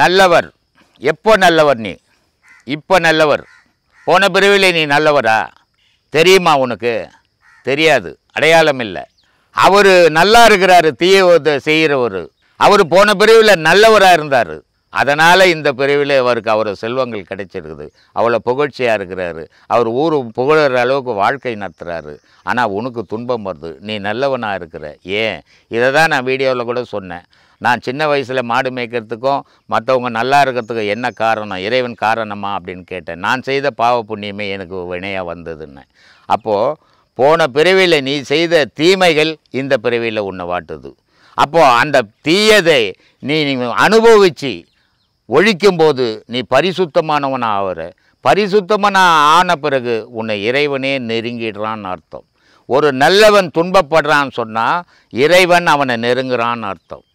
நல்லவர் எப்போ நல்லவர் நீ இப்போ நல்லவர் போன பிரிவில் நீ நல்லவரா தெரியுமா உனக்கு தெரியாது அடையாளம் இல்லை அவர் நல்லா இருக்கிறாரு தீய செய்கிறவர் அவர் போன பிரிவில் நல்லவராக இருந்தார் அதனால் இந்த பிரிவில் அவருக்கு அவர் செல்வங்கள் கிடைச்சிருக்குது அவ்வளோ புகழ்ச்சியாக இருக்கிறாரு அவர் ஊர் புகழற அளவுக்கு வாழ்க்கை நடத்துகிறாரு ஆனால் உனக்கு துன்பம் வருது நீ நல்லவனாக இருக்கிற ஏன் இதை தான் நான் வீடியோவில் கூட சொன்னேன் நான் சின்ன வயசில் மாடு மேய்க்கிறதுக்கும் மற்றவங்க நல்லா இருக்கிறதுக்கும் என்ன காரணம் இறைவன் காரணமா அப்படின்னு கேட்டேன் நான் செய்த பாவ புண்ணியமே எனக்கு வினையாக வந்ததுன்னு அப்போது போன பிறவியில் நீ செய்த தீமைகள் இந்த பிறவியில் உன்னை வாட்டுது அப்போது அந்த தீயதை நீ அனுபவித்து ஒழிக்கும்போது நீ பரிசுத்தமானவன் ஆகிற பரிசுத்தமனாக ஆன பிறகு உன்னை இறைவனே நெருங்கிடுறான்னு அர்த்தம் ஒரு நல்லவன் துன்பப்படுறான்னு சொன்னால் இறைவன் அவனை நெருங்குறான்னு அர்த்தம்